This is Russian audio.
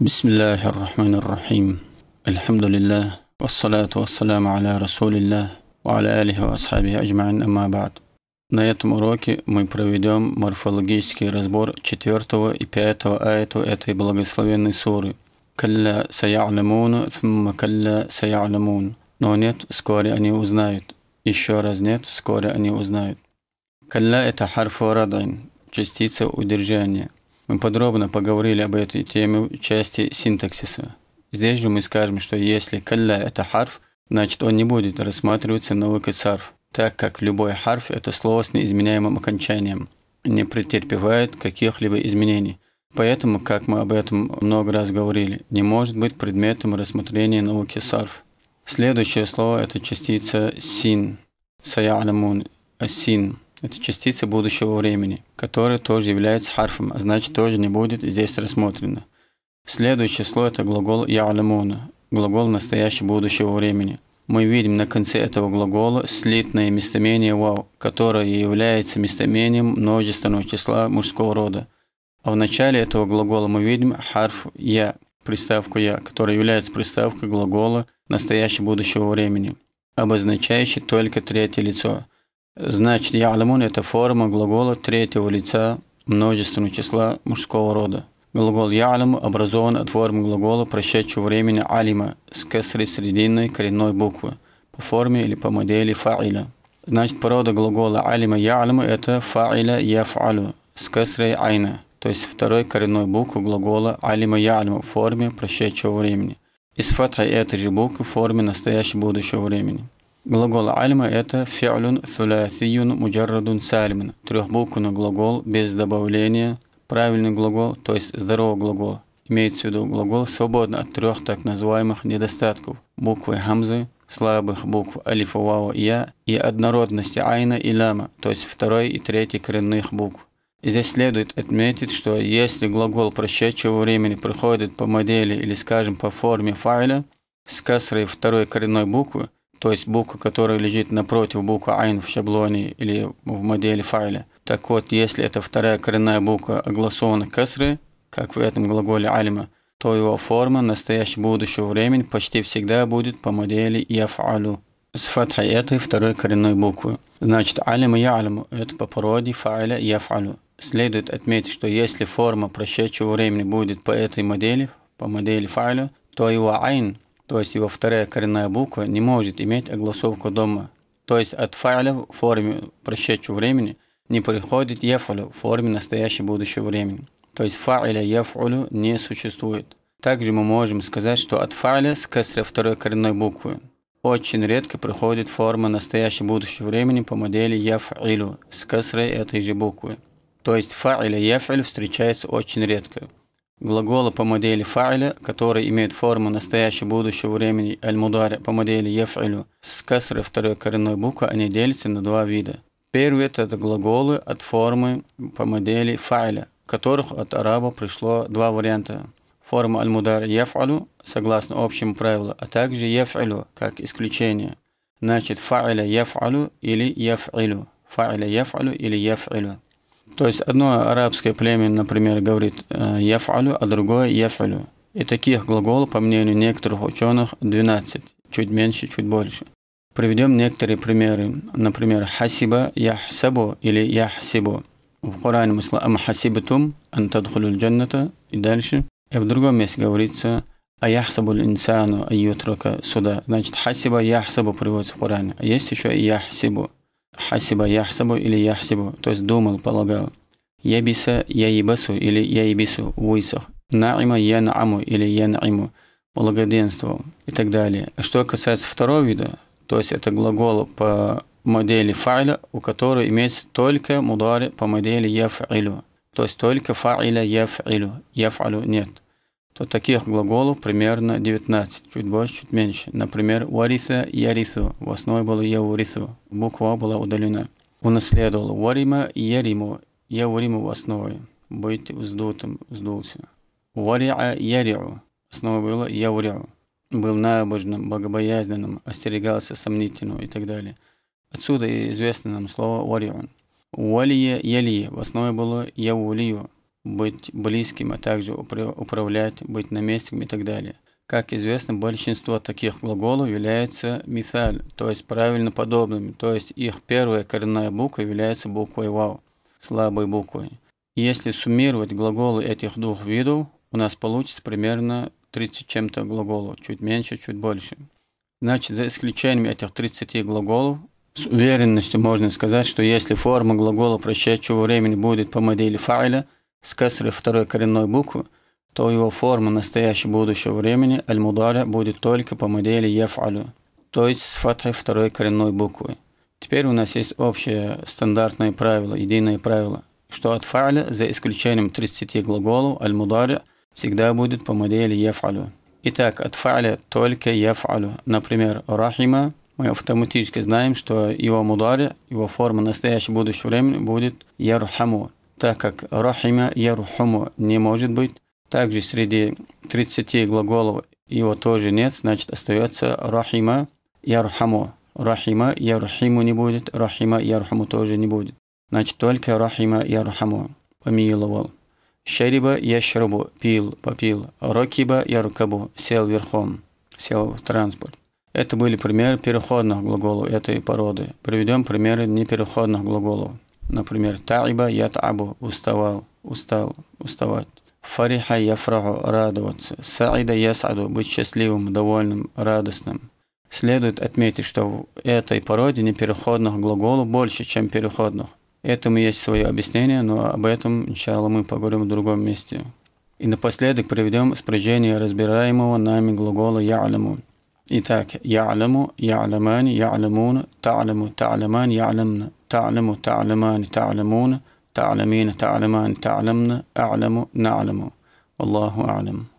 بسم الله الرحمن الرحيم الحمد لله والصلاة والسلام على رسول الله وعلى آله وأصحابه أجمعين أما بعد На этом уроке мы проведем морфологический разбор 4 и 5 аяту этой благословенной суры. «Калля сая'лямун, thumma калля сая'лямун». Но нет, вскоре они узнают. Еще раз нет, вскоре они узнают. «Калля» — это харфу радайн, частица удержания – Мы подробно поговорили об этой теме в части синтаксиса. Здесь же мы скажем, что если «калля» – это харф, значит он не будет рассматриваться наукой сарф, так как любой харф – это слово с неизменяемым окончанием, не претерпевает каких-либо изменений. Поэтому, как мы об этом много раз говорили, не может быть предметом рассмотрения науки сарф. Следующее слово – это частица «син», «сая'ламун», «асин», это частица будущего времени, которая тоже является харфом, а значит тоже не будет здесь рассмотрена. Следующее число – это глагол «я'лямуна», глагол настоящего будущего времени. Мы видим на конце этого глагола слитное местоимение «вау», которое является местоимением множественного числа мужского рода. А в начале этого глагола мы видим харф «я», приставку «я», которая является приставкой глагола настоящего будущего времени, обозначающей только третье лицо. Значит, «Я'лямун» – это форма глагола третьего лица множественного числа мужского рода. Глагол «Я'лям» образован от формы глагола прошедшего времени «алима» с кесри срединной коренной буквы по форме или по модели «фа'иля». Значит, порода глагола «алима» «я'ляму» – это «фа'иля яф'алю» с кесрой «айна», то есть второй коренной буквы глагола «алима» «я'ляму» в форме прошедшего времени. Из фатха этой же буквы в форме настоящего будущего времени. Глагол альма – это фи'люн сулясиюн муджаррадун сальмин. Трехбуквенный глагол без добавления. Правильный глагол, то есть здоровый глагол. Имеется в виду глагол свободно от трех так называемых недостатков – буквы хамзы, слабых букв алифа, вау, я и однородности айна и лама, то есть второй и третий коренных букв. Здесь следует отметить, что если глагол прошедшего времени приходит по модели или, скажем, по форме файля с касрой второй коренной буквы, то есть буква, которая лежит напротив буквы «айн» в шаблоне или в модели файля. Так вот, если это вторая коренная буква огласована кесры, как в этом глаголе «альма», то его форма настоящего будущего времени почти всегда будет по модели «яфалю» с фатхой этой второй коренной буквы. Значит, «алима яльму» – это по породе файля «яфалю». Следует отметить, что если форма прошедшего времени будет по этой модели, по модели файля, то его «айн» то есть его вторая коренная буква, не может иметь огласовку дома. То есть от файля в форме прошедшего времени не приходит яфалю в форме настоящего будущего времени. То есть фаиля яфулю не существует. Также мы можем сказать, что от фаиля с кесра второй коренной буквы очень редко приходит форма настоящего будущего времени по модели яфилю с кесрой этой же буквы. То есть фаиля яфиль встречается очень редко. Глаголы по модели фа'ля, которые имеют форму настоящего будущего времени аль-мударе по модели еф'илю с кесрой второй коренной буквы, они делятся на два вида. Первый – это глаголы от формы по модели фа'ля, которых от араба пришло два варианта. Форма аль-мудар еф'алю, согласно общему правилу, а также еф'илю, как исключение. Значит, фа'ля еф'алю или еф'илю. Фа'ля еф'алю или еф'илю. То есть одно арабское племя, например, говорит э, «яфалю», а другое «яфалю». И таких глаголов, по мнению некоторых ученых, 12, чуть меньше, чуть больше. Приведем некоторые примеры. Например, «хасиба», «яхсабу» или «яхсибу». В Коране мы слышим «амхасибатум», «антадхулюль джанната» и дальше. И в другом месте говорится а «аяхсабуль инсану айютрака суда». Значит, «хасиба», «яхсабу» приводится в Коране. А есть еще «яхсибу». Хасиба яхсабу или яхсибу, то есть думал, полагал. Ябиса яибасу или яибису, высох. Наима янааму или янаиму, благоденствовал и так далее. Что касается второго вида, то есть это глагол по модели файля, у которой имеется только мудари по модели яф'илю. То есть только фаиля яф'илю. Яф'алю нет то таких глаголов примерно 19, чуть больше, чуть меньше. Например, «вариса» – «ярису», в основе было «яурису», буква была удалена. Унаследовал «варима» – «яриму», «яуриму» в основе, быть вздутым, вздулся. «Вариа» – «яриу», основа была «яуряу», был набожным, богобоязненным, остерегался сомнительного и так далее. Отсюда и известно нам слово «вариун». «Валия» – «ялия», в основе было «яулию», быть близким, а также управлять, быть наместником и так далее. Как известно, большинство таких глаголов является мисаль, то есть правильно подобными, то есть их первая коренная буква является буквой вау, слабой буквой. Если суммировать глаголы этих двух видов, у нас получится примерно 30 чем-то глаголов, чуть меньше, чуть больше. Значит, за исключением этих 30 глаголов, с уверенностью можно сказать, что если форма глагола прошедшего времени будет по модели файля – с кесры второй коренной буквы, то его форма настоящего будущего времени аль-мудаля будет только по модели яфалю, то есть с фатхой второй коренной буквы. Теперь у нас есть общее стандартное правило, единое правило, что от фа'ля, за исключением 30 глаголов, аль-мудаля всегда будет по модели яфалю. Итак, от фа'ля только яфалю. Например, рахима, мы автоматически знаем, что его мударе, его форма настоящего будущего времени будет ярхаму так как рахима ярхуму не может быть. Также среди 30 глаголов его тоже нет, значит остается рахима ярхаму. Рахима ярхиму не будет, рахима ярхаму тоже не будет. Значит только рахима ярхаму помиловал. Шариба яшрабу пил, попил. Рокиба яркабу сел верхом, сел в транспорт. Это были примеры переходных глаголов этой породы. Приведем примеры непереходных глаголов. Например, таиба ят'абу – уставал, устал, уставать. Фариха яфраху – радоваться. Саида ясаду – быть счастливым, довольным, радостным. Следует отметить, что в этой породе непереходных глаголов больше, чем переходных. Этому есть свое объяснение, но об этом, иншалла, мы поговорим в другом месте. И напоследок приведем спряжение разбираемого нами глагола «я'ламу». Итак, «я'ламу», «я'ламани», «я'ламун», «та'ламу», «та'ламан», «я'ламна». تعلم تعلمان تعلمون تعلمين تعلمان تعلمن أعلم نعلم والله أعلم